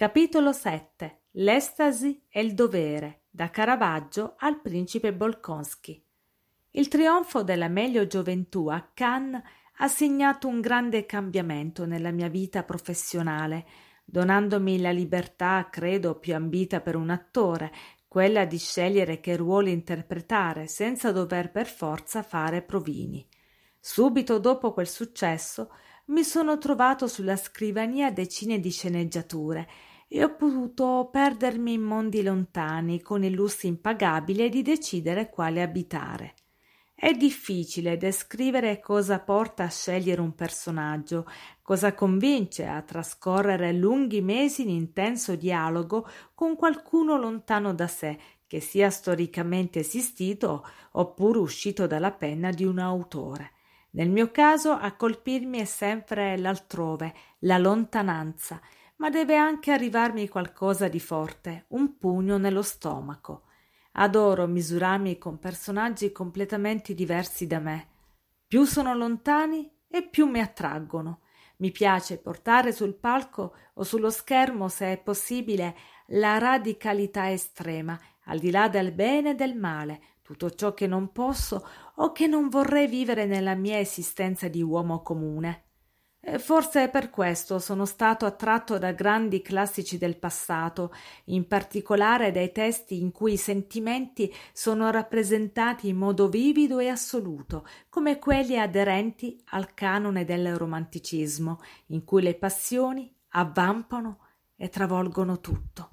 Capitolo 7 L'estasi e il dovere da Caravaggio al principe Bolkonski. Il trionfo della meglio gioventù a Cannes ha segnato un grande cambiamento nella mia vita professionale, donandomi la libertà, credo, più ambita per un attore, quella di scegliere che ruoli interpretare senza dover per forza fare provini. Subito dopo quel successo mi sono trovato sulla scrivania decine di sceneggiature e ho potuto perdermi in mondi lontani con il lusso impagabile di decidere quale abitare. È difficile descrivere cosa porta a scegliere un personaggio, cosa convince a trascorrere lunghi mesi in intenso dialogo con qualcuno lontano da sé, che sia storicamente esistito oppure uscito dalla penna di un autore. Nel mio caso a colpirmi è sempre l'altrove, la lontananza, ma deve anche arrivarmi qualcosa di forte, un pugno nello stomaco. Adoro misurarmi con personaggi completamente diversi da me. Più sono lontani e più mi attraggono. Mi piace portare sul palco o sullo schermo, se è possibile, la radicalità estrema, al di là del bene e del male, tutto ciò che non posso o che non vorrei vivere nella mia esistenza di uomo comune. Forse per questo sono stato attratto da grandi classici del passato, in particolare dai testi in cui i sentimenti sono rappresentati in modo vivido e assoluto, come quelli aderenti al canone del romanticismo, in cui le passioni avvampano e travolgono tutto.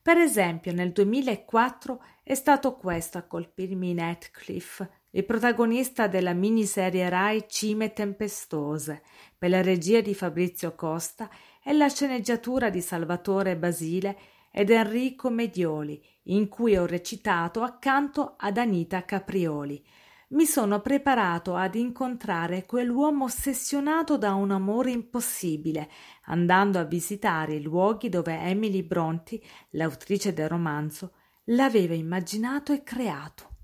Per esempio, nel 2004 è stato questo a colpirmi in Heathcliff, il protagonista della miniserie Rai Cime tempestose, per la regia di Fabrizio Costa e la sceneggiatura di Salvatore Basile ed Enrico Medioli, in cui ho recitato accanto ad Anita Caprioli. Mi sono preparato ad incontrare quell'uomo ossessionato da un amore impossibile, andando a visitare i luoghi dove Emily Bronti, l'autrice del romanzo, l'aveva immaginato e creato.